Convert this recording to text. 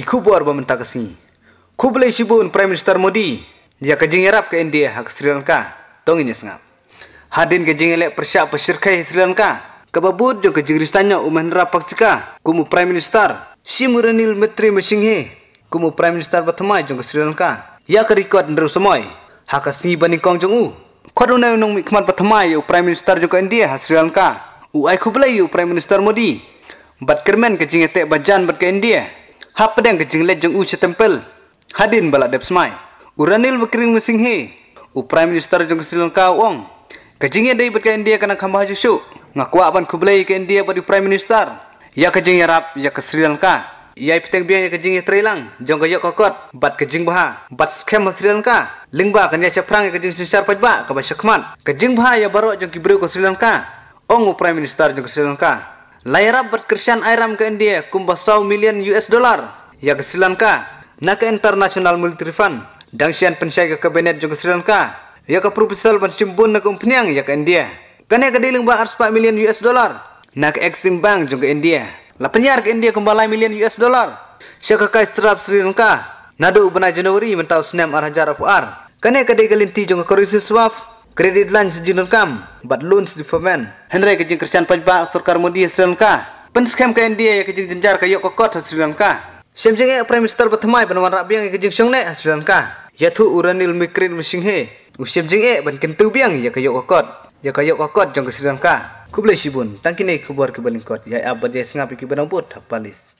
ki kubor ba menta kasi kublai shibun prime minister modi dia ka jingerap ke india hak sri lanka tong ini sngap hadin ke jingele persia pesirkai sri lanka babut jo ke jingristanyo umen rapak sika kumu prime minister simuranil metri mesinghe kumu prime minister pertama jo ke sri lanka ya ke record ndru hak hakasi bani kong jong u kodona nong mikmat pertama yo prime minister jo ke india hak sri lanka u ai kublai yo prime minister modi bat kermen ke jingete bajan bat ke india Hapa deng kejing let jeng tempel hadin balak dep semai. uranil bekering mesing he u prime minister jeng sri lanka ong kejingnya dai bet ke india kena kambah jusu Ngaku aban kublai ke india pada prime minister ya kejing yarap ya ke sri lanka ya petang biang ya kejeng ya terilang jong kayo kokot bat kejeng bah. bat skem sri lanka lingba kan ya chaprang ya kejeng sinchar pajba ka ba Kejeng kejing ya barok jeng kibru ke sri lanka ong u prime minister jeng sri lanka Layarab berkirsan airam ke india kumba sau million us dollar ya ke sri lanka na ke international military fund dan sian pensyai ke kabinet juga sri lanka ya ke proposal pencimpun na ke umpenyang ya ke india ya ke diling ba 4 million us dollar na ke exim bank juga india la penyar ke india kembali million us dollar ke kai strap sri lanka nadu bana januari mentau snem arhajar of Kan ya ke digelinti juga korisi swaf Kredit line sejinun kam, bat loan sejufamen. Henry kejeng kerjaan pajba surkar mudi Sri Lanka. Pen scam ke India kejeng jenjar ke kokot Sri Lanka. Siem jeng e Prime Minister bertemai rapi yang kejeng syong nek Sri Lanka. Yatu uranil mikrin mesing he. Usiem jeng e ban kentu biang ya ke kokot. Ya ke kokot jeng ke Sri Lanka. Kublai sibun, tangkini kubar kebalingkot. Ya abad ya sengap ikibadang bud, palis.